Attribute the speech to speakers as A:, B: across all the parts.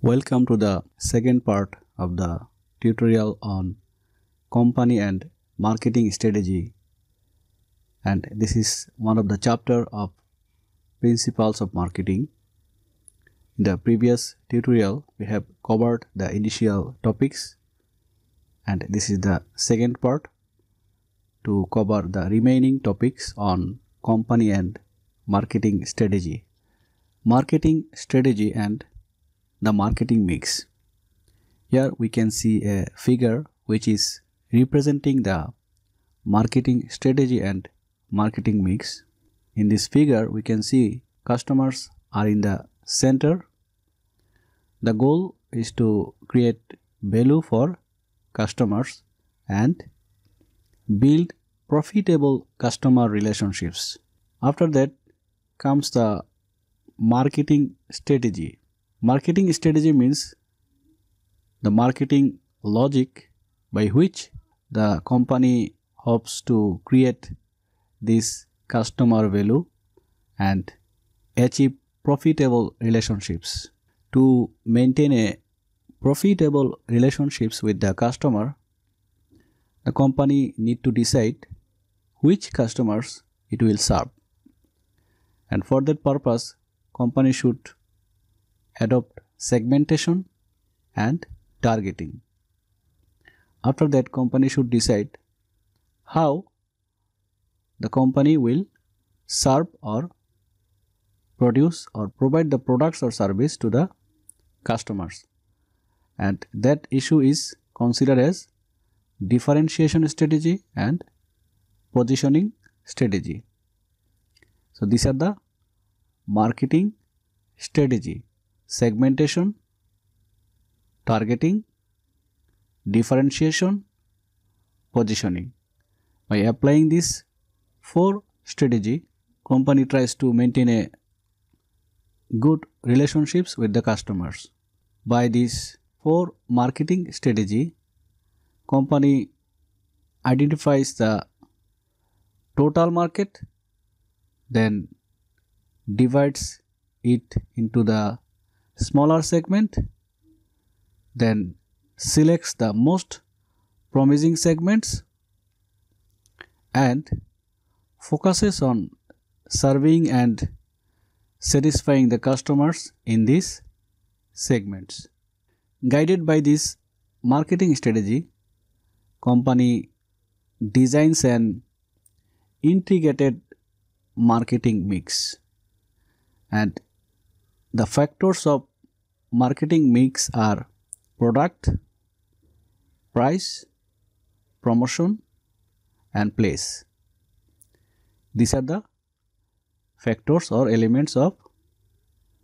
A: Welcome to the second part of the tutorial on company and marketing strategy and this is one of the chapter of principles of marketing in the previous tutorial we have covered the initial topics and this is the second part to cover the remaining topics on company and marketing strategy, marketing strategy and the marketing mix. Here we can see a figure which is representing the marketing strategy and marketing mix. In this figure, we can see customers are in the center. The goal is to create value for customers and build profitable customer relationships. After that comes the marketing strategy. Marketing strategy means the marketing logic by which the company hopes to create this customer value and achieve profitable relationships. To maintain a profitable relationships with the customer, the company need to decide which customers it will serve. And for that purpose, company should adopt segmentation and targeting. After that, company should decide how the company will serve or produce or provide the products or service to the customers. And that issue is considered as differentiation strategy and positioning strategy. So these are the marketing strategy, segmentation, targeting, differentiation, positioning. By applying these four strategy, company tries to maintain a good relationships with the customers. By these four marketing strategy, company identifies the total market then divides it into the smaller segment then selects the most promising segments and focuses on serving and satisfying the customers in these segments. Guided by this marketing strategy, company designs an integrated marketing mix and the factors of marketing mix are product price promotion and place these are the factors or elements of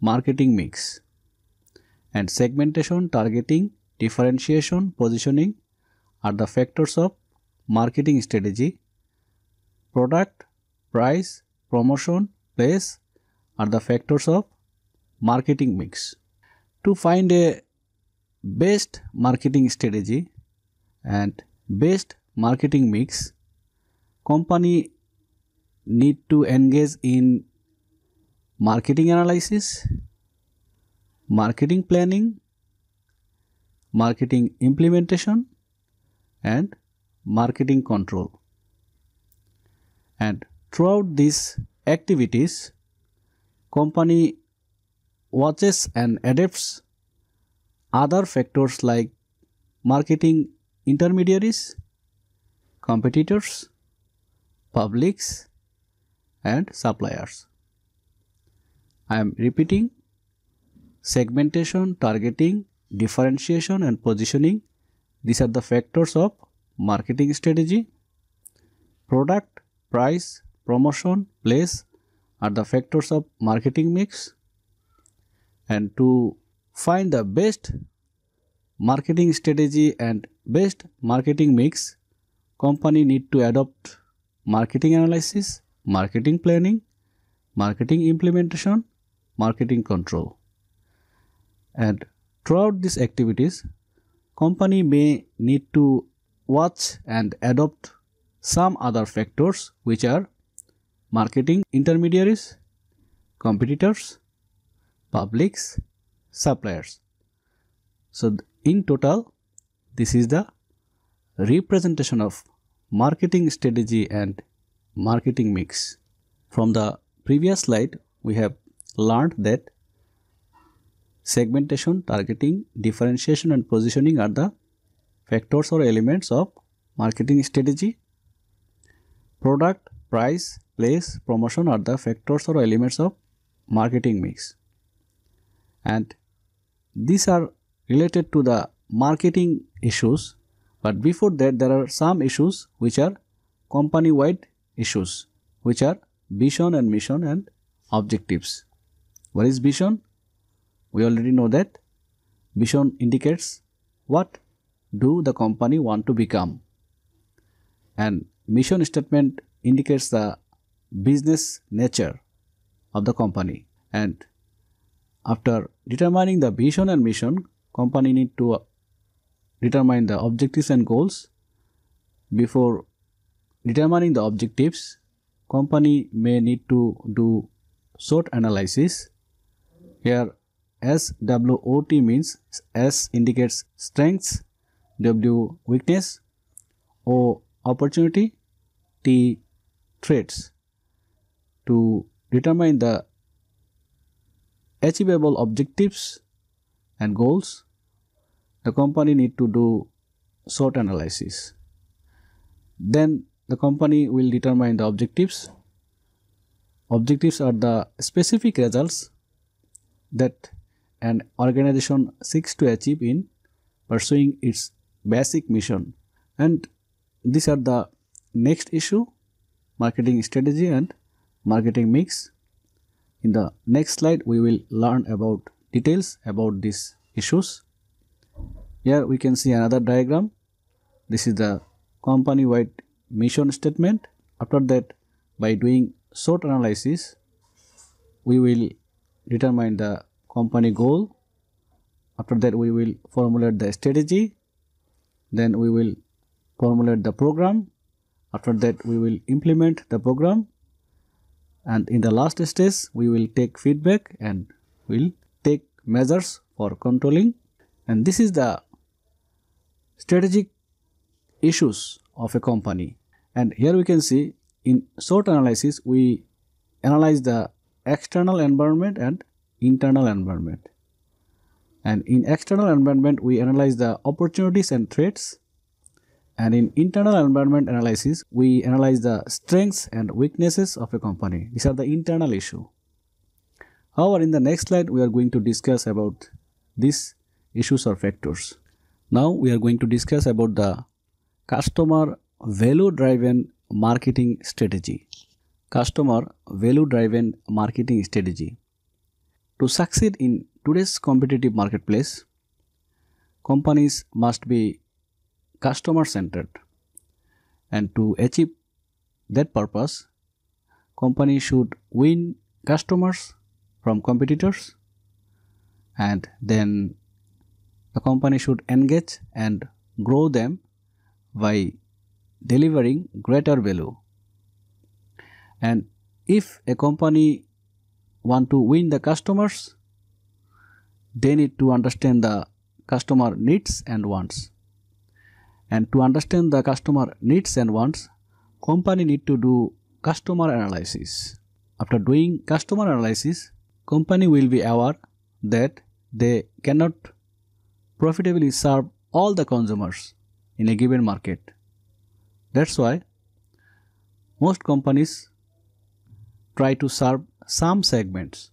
A: marketing mix and segmentation targeting differentiation positioning are the factors of marketing strategy product, price, promotion, place are the factors of marketing mix. To find a best marketing strategy and best marketing mix, company need to engage in marketing analysis, marketing planning, marketing implementation and marketing control and throughout these activities company watches and adapts other factors like marketing intermediaries competitors publics and suppliers i am repeating segmentation targeting differentiation and positioning these are the factors of marketing strategy product price, promotion, place are the factors of marketing mix. And to find the best marketing strategy and best marketing mix, company need to adopt marketing analysis, marketing planning, marketing implementation, marketing control. And throughout these activities, company may need to watch and adopt some other factors which are marketing intermediaries, competitors, publics, suppliers. So in total, this is the representation of marketing strategy and marketing mix. From the previous slide, we have learned that segmentation, targeting, differentiation and positioning are the factors or elements of marketing strategy product, price, place, promotion are the factors or elements of marketing mix. And these are related to the marketing issues. But before that, there are some issues which are company wide issues, which are vision and mission and objectives. What is vision? We already know that. Vision indicates what do the company want to become. And mission statement indicates the business nature of the company and after determining the vision and mission company need to uh, determine the objectives and goals before determining the objectives company may need to do SWOT analysis here SWOT means S indicates strengths W weakness O opportunity T traits to determine the achievable objectives and goals the company need to do short analysis then the company will determine the objectives objectives are the specific results that an organization seeks to achieve in pursuing its basic mission and these are the next issue marketing strategy and marketing mix in the next slide we will learn about details about these issues here we can see another diagram this is the company wide mission statement after that by doing short analysis we will determine the company goal after that we will formulate the strategy then we will formulate the program after that we will implement the program and in the last stage we will take feedback and we'll take measures for controlling and this is the strategic issues of a company and here we can see in short analysis we analyze the external environment and internal environment and in external environment we analyze the opportunities and threats and in internal environment analysis, we analyze the strengths and weaknesses of a company. These are the internal issue. However, in the next slide, we are going to discuss about these issues or factors. Now we are going to discuss about the customer value driven marketing strategy. Customer value driven marketing strategy. To succeed in today's competitive marketplace, companies must be customer centered and to achieve that purpose company should win customers from competitors and then the company should engage and grow them by delivering greater value and if a company want to win the customers they need to understand the customer needs and wants and to understand the customer needs and wants, company need to do customer analysis. After doing customer analysis, company will be aware that they cannot profitably serve all the consumers in a given market. That's why most companies try to serve some segments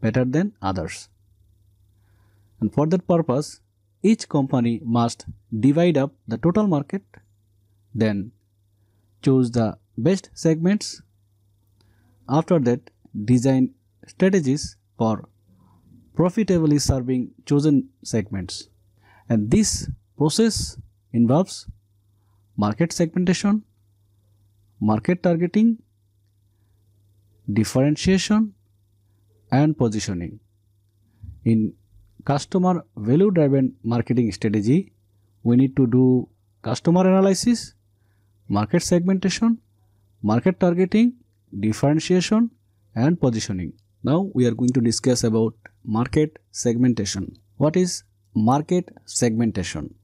A: better than others. And for that purpose, each company must divide up the total market, then choose the best segments. After that, design strategies for profitably serving chosen segments. And this process involves market segmentation, market targeting, differentiation, and positioning. In customer value driven marketing strategy, we need to do customer analysis, market segmentation, market targeting, differentiation and positioning. Now we are going to discuss about market segmentation. What is market segmentation?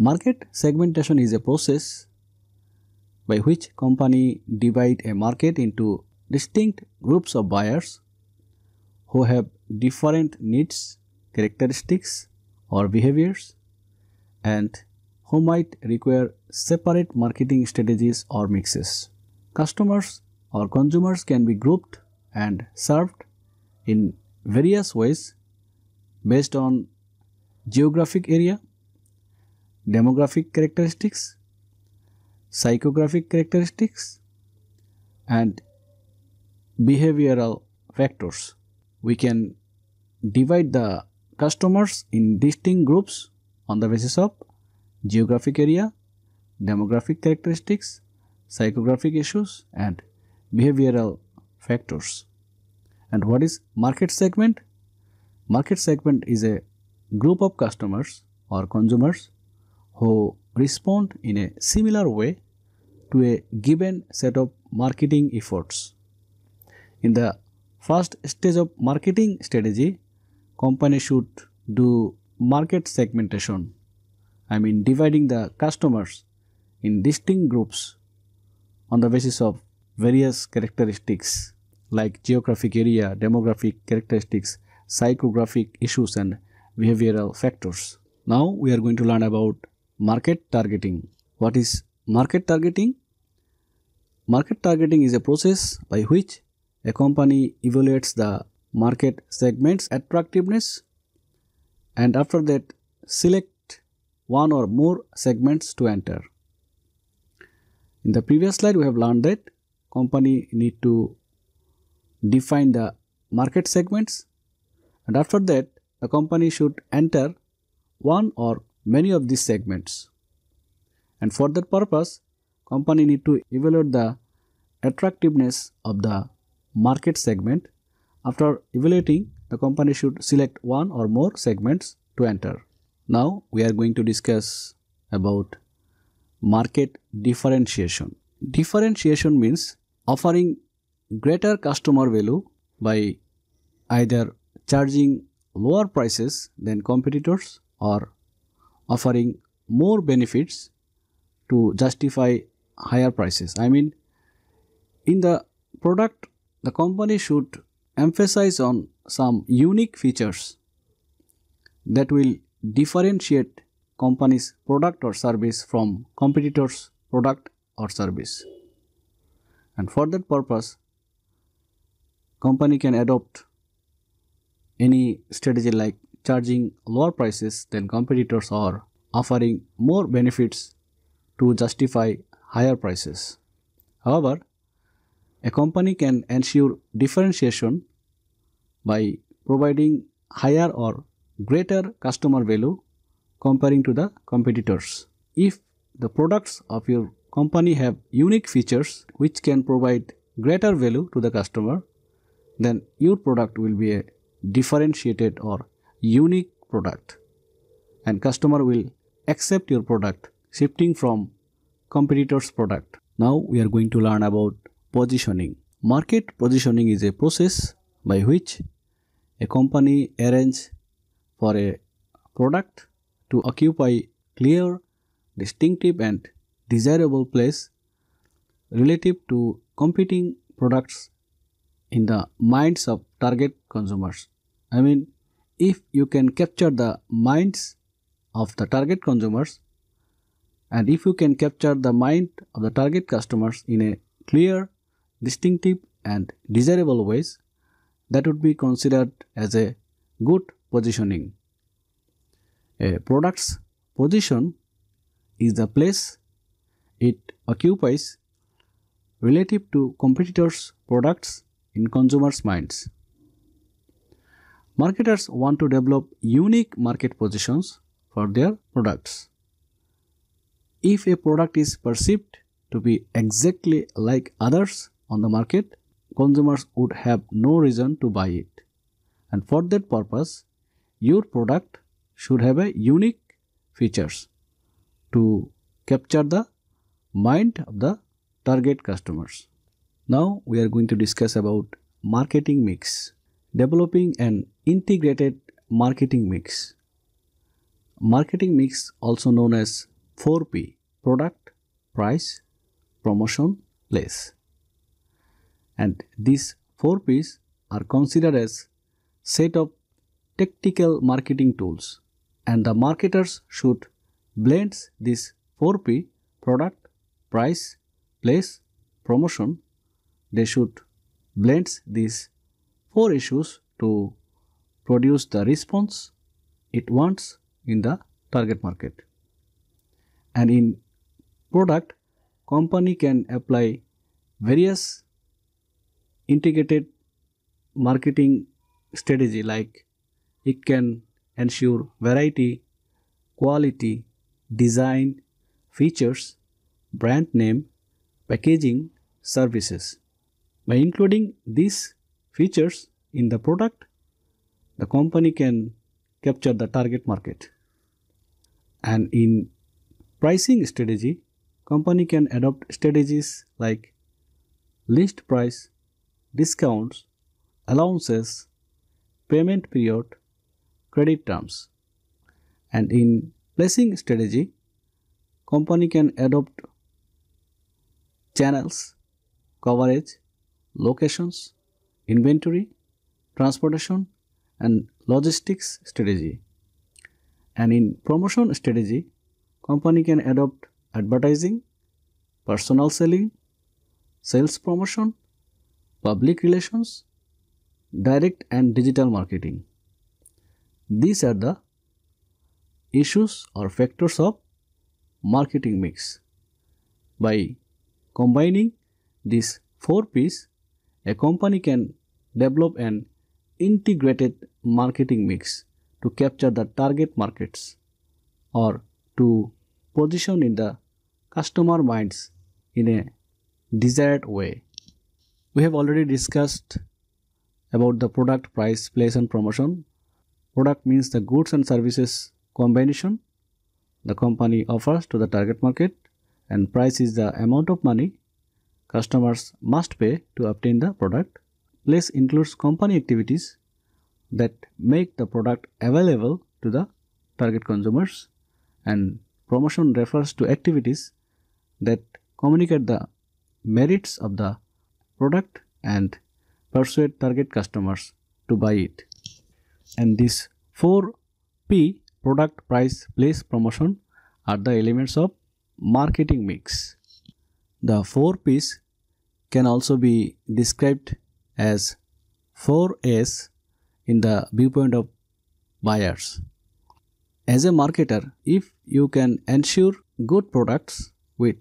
A: Market segmentation is a process by which company divide a market into distinct groups of buyers who have different needs, characteristics or behaviors and who might require separate marketing strategies or mixes. Customers or consumers can be grouped and served in various ways based on geographic area, demographic characteristics, psychographic characteristics, and behavioral factors we can divide the customers in distinct groups on the basis of geographic area, demographic characteristics, psychographic issues and behavioral factors. And what is market segment? Market segment is a group of customers or consumers who respond in a similar way to a given set of marketing efforts. In the First stage of marketing strategy, company should do market segmentation. I mean dividing the customers in distinct groups on the basis of various characteristics like geographic area, demographic characteristics, psychographic issues and behavioral factors. Now we are going to learn about market targeting. What is market targeting? Market targeting is a process by which a company evaluates the market segment's attractiveness and after that select one or more segments to enter. In the previous slide we have learned that company need to define the market segments and after that the company should enter one or many of these segments. And for that purpose company need to evaluate the attractiveness of the market segment. After evaluating, the company should select one or more segments to enter. Now we are going to discuss about market differentiation. Differentiation means offering greater customer value by either charging lower prices than competitors or offering more benefits to justify higher prices. I mean, in the product the company should emphasize on some unique features that will differentiate company's product or service from competitors product or service and for that purpose company can adopt any strategy like charging lower prices than competitors or offering more benefits to justify higher prices however a company can ensure differentiation by providing higher or greater customer value comparing to the competitors. If the products of your company have unique features which can provide greater value to the customer, then your product will be a differentiated or unique product and customer will accept your product shifting from competitors product. Now we are going to learn about positioning. Market positioning is a process by which a company arranges for a product to occupy clear, distinctive and desirable place relative to competing products in the minds of target consumers. I mean, if you can capture the minds of the target consumers and if you can capture the mind of the target customers in a clear, distinctive and desirable ways that would be considered as a good positioning. A product's position is the place it occupies relative to competitors' products in consumers' minds. Marketers want to develop unique market positions for their products. If a product is perceived to be exactly like others, on the market, consumers would have no reason to buy it. And for that purpose, your product should have a unique features to capture the mind of the target customers. Now we are going to discuss about marketing mix. Developing an integrated marketing mix. Marketing mix also known as 4P product, price, promotion, place and these four P's are considered as set of tactical marketing tools and the marketers should blend this 4P product, price, place, promotion. They should blend these four issues to produce the response it wants in the target market. And in product, company can apply various integrated marketing strategy like it can ensure variety, quality, design, features, brand name, packaging, services. By including these features in the product, the company can capture the target market. And in pricing strategy, company can adopt strategies like list price, discounts, allowances, payment period, credit terms. And in placing strategy, company can adopt channels, coverage, locations, inventory, transportation, and logistics strategy. And in promotion strategy, company can adopt advertising, personal selling, sales promotion, public relations, direct and digital marketing. These are the issues or factors of marketing mix. By combining these four P's, a company can develop an integrated marketing mix to capture the target markets or to position in the customer minds in a desired way. We have already discussed about the product price, place and promotion. Product means the goods and services combination the company offers to the target market and price is the amount of money customers must pay to obtain the product. Place includes company activities that make the product available to the target consumers and promotion refers to activities that communicate the merits of the product and persuade target customers to buy it. And these 4P product, price, place, promotion are the elements of marketing mix. The 4 P's can also be described as 4S in the viewpoint of buyers. As a marketer, if you can ensure good products with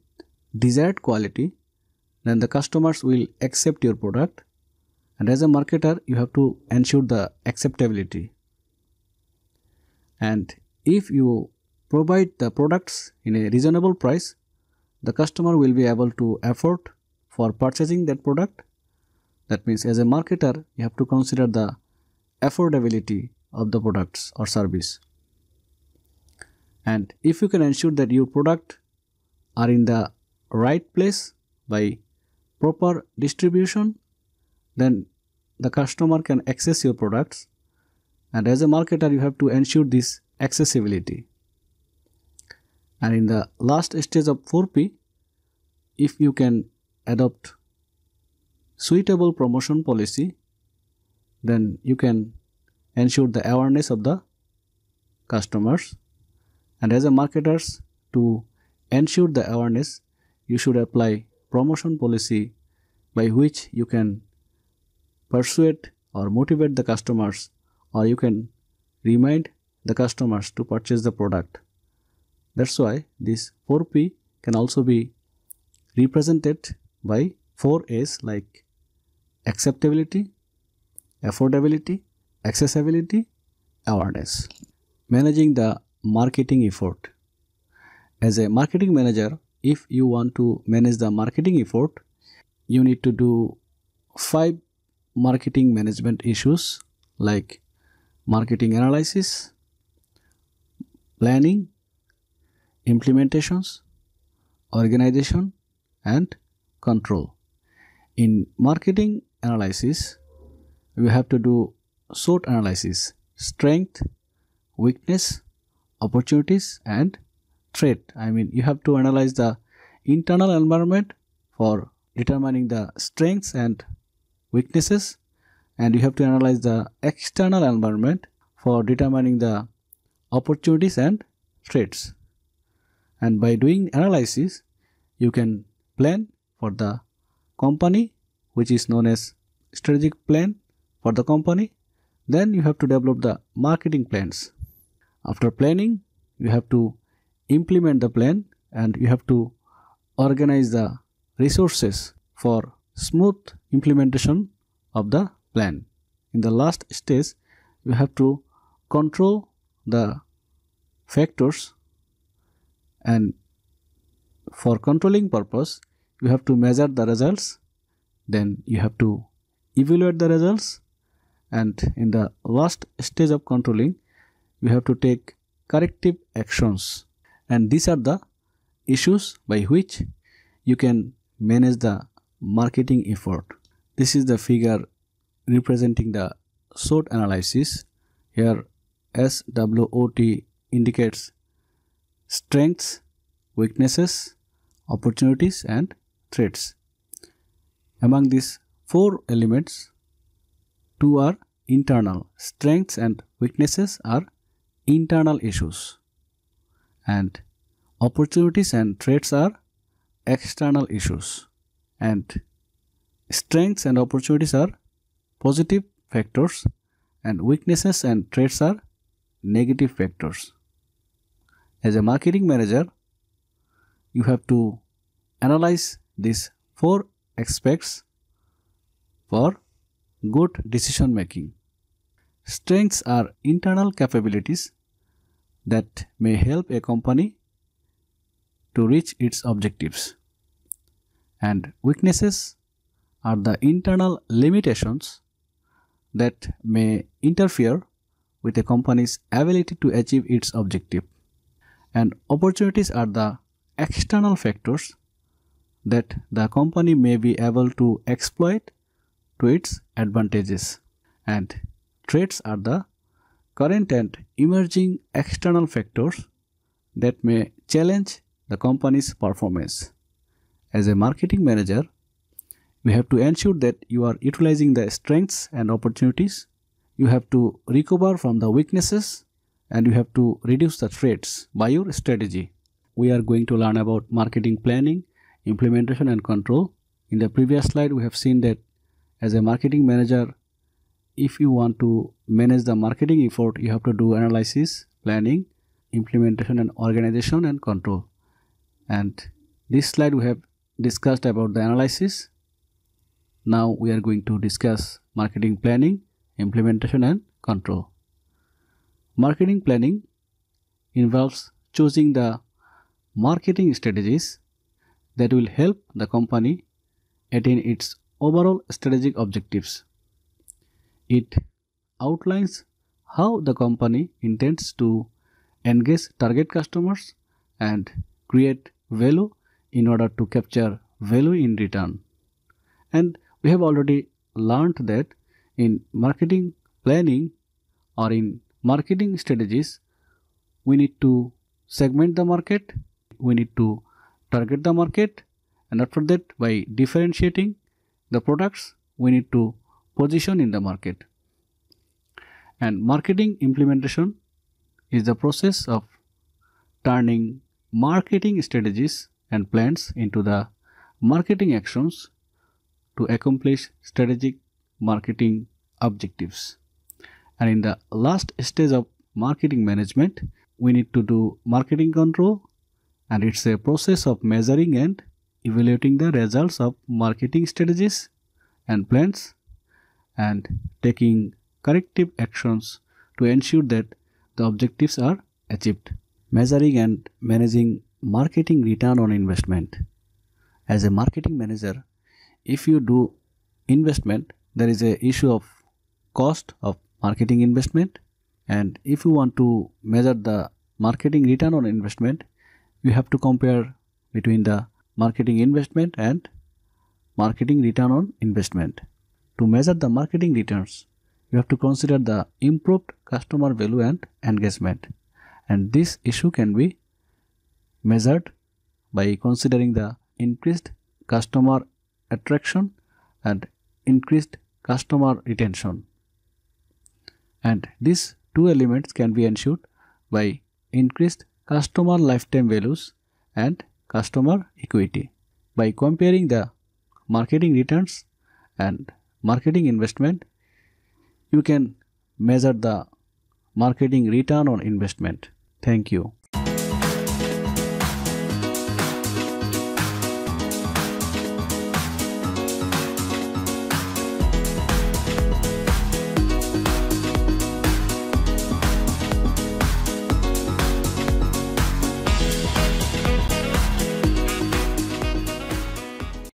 A: desired quality then the customers will accept your product and as a marketer you have to ensure the acceptability and if you provide the products in a reasonable price the customer will be able to afford for purchasing that product that means as a marketer you have to consider the affordability of the products or service and if you can ensure that your product are in the right place by proper distribution, then the customer can access your products. And as a marketer, you have to ensure this accessibility. And in the last stage of 4P, if you can adopt suitable promotion policy, then you can ensure the awareness of the customers. And as a marketers, to ensure the awareness, you should apply promotion policy by which you can persuade or motivate the customers or you can remind the customers to purchase the product. That's why this 4P can also be represented by 4A's like acceptability, affordability, accessibility, awareness. Managing the marketing effort. As a marketing manager, if you want to manage the marketing effort, you need to do five marketing management issues like marketing analysis, planning, implementations, organization, and control. In marketing analysis, we have to do SWOT analysis strength, weakness, opportunities, and threat. I mean, you have to analyze the internal environment for determining the strengths and weaknesses and you have to analyze the external environment for determining the opportunities and threats and by doing analysis you can plan for the company which is known as strategic plan for the company then you have to develop the marketing plans after planning you have to implement the plan and you have to organize the resources for smooth implementation of the plan. In the last stage, you have to control the factors and for controlling purpose, you have to measure the results, then you have to evaluate the results and in the last stage of controlling, you have to take corrective actions and these are the issues by which you can manage the marketing effort this is the figure representing the SWOT analysis here SWOT indicates strengths weaknesses opportunities and threats among these four elements two are internal strengths and weaknesses are internal issues and opportunities and threats are external issues and strengths and opportunities are positive factors and weaknesses and traits are negative factors as a marketing manager you have to analyze these four aspects for good decision making strengths are internal capabilities that may help a company to reach its objectives. And weaknesses are the internal limitations that may interfere with a company's ability to achieve its objective. And opportunities are the external factors that the company may be able to exploit to its advantages. And threats are the current and emerging external factors that may challenge the company's performance. As a marketing manager, we have to ensure that you are utilizing the strengths and opportunities. You have to recover from the weaknesses and you have to reduce the threats by your strategy. We are going to learn about marketing planning, implementation and control. In the previous slide, we have seen that as a marketing manager, if you want to manage the marketing effort, you have to do analysis, planning, implementation and organization and control and this slide we have discussed about the analysis now we are going to discuss marketing planning implementation and control marketing planning involves choosing the marketing strategies that will help the company attain its overall strategic objectives it outlines how the company intends to engage target customers and create value in order to capture value in return. And we have already learned that in marketing planning or in marketing strategies, we need to segment the market, we need to target the market, and after that, by differentiating the products, we need to position in the market. And marketing implementation is the process of turning marketing strategies and plans into the marketing actions to accomplish strategic marketing objectives. And in the last stage of marketing management, we need to do marketing control and it's a process of measuring and evaluating the results of marketing strategies and plans and taking corrective actions to ensure that the objectives are achieved measuring and managing marketing return on investment. As a marketing manager, if you do investment, there is a issue of cost of marketing investment and if you want to measure the marketing return on investment, you have to compare between the marketing investment and marketing return on investment. To measure the marketing returns, you have to consider the improved customer value and engagement and this issue can be measured by considering the increased customer attraction and increased customer retention and these two elements can be ensured by increased customer lifetime values and customer equity by comparing the marketing returns and marketing investment you can measure the marketing return on investment Thank you.